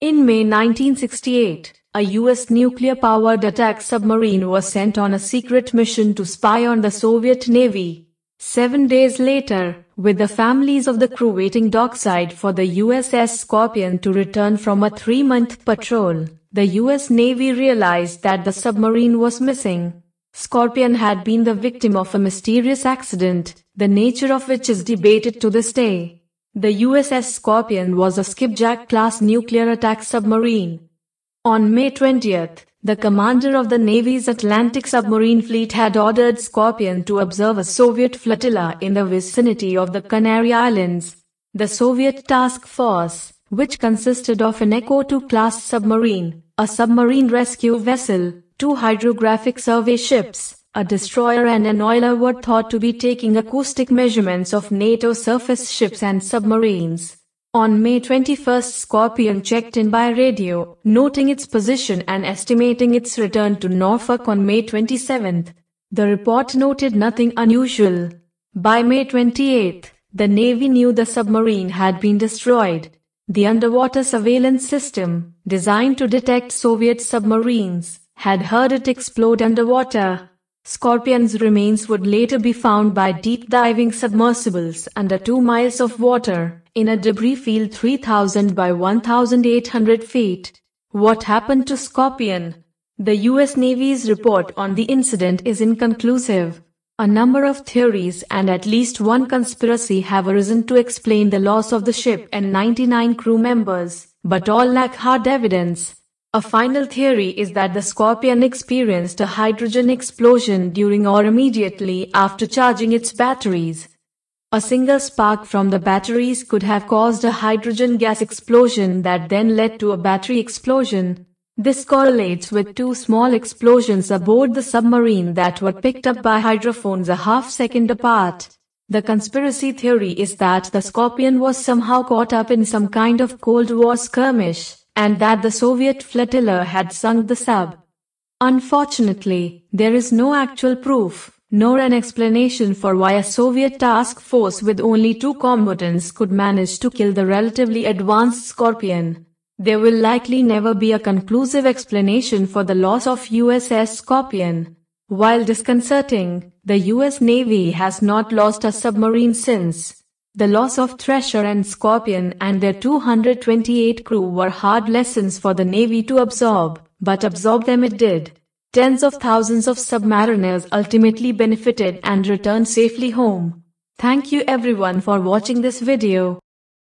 In May 1968, a U.S. nuclear-powered attack submarine was sent on a secret mission to spy on the Soviet Navy. Seven days later, with the families of the crew waiting dockside for the USS Scorpion to return from a three-month patrol, the U.S. Navy realized that the submarine was missing. Scorpion had been the victim of a mysterious accident, the nature of which is debated to this day. The USS Scorpion was a Skipjack-class nuclear attack submarine. On May 20, the commander of the Navy's Atlantic submarine fleet had ordered Scorpion to observe a Soviet flotilla in the vicinity of the Canary Islands. The Soviet task force, which consisted of an Echo 2 class submarine, a submarine rescue vessel, two hydrographic survey ships, a destroyer and an oiler were thought to be taking acoustic measurements of NATO surface ships and submarines. On May 21 Scorpion checked in by radio, noting its position and estimating its return to Norfolk on May 27. The report noted nothing unusual. By May 28, the Navy knew the submarine had been destroyed. The underwater surveillance system, designed to detect Soviet submarines, had heard it explode underwater, Scorpion's remains would later be found by deep diving submersibles under 2 miles of water, in a debris field 3000 by 1800 feet. What happened to Scorpion? The US Navy's report on the incident is inconclusive. A number of theories and at least one conspiracy have arisen to explain the loss of the ship and 99 crew members, but all lack hard evidence. A final theory is that the Scorpion experienced a hydrogen explosion during or immediately after charging its batteries. A single spark from the batteries could have caused a hydrogen gas explosion that then led to a battery explosion. This correlates with two small explosions aboard the submarine that were picked up by hydrophones a half second apart. The conspiracy theory is that the scorpion was somehow caught up in some kind of Cold War skirmish and that the Soviet flotilla had sunk the sub. Unfortunately, there is no actual proof, nor an explanation for why a Soviet task force with only two combatants could manage to kill the relatively advanced Scorpion. There will likely never be a conclusive explanation for the loss of USS Scorpion. While disconcerting, the US Navy has not lost a submarine since. The loss of Thresher and Scorpion and their 228 crew were hard lessons for the Navy to absorb, but absorb them it did. Tens of thousands of submariners ultimately benefited and returned safely home. Thank you everyone for watching this video.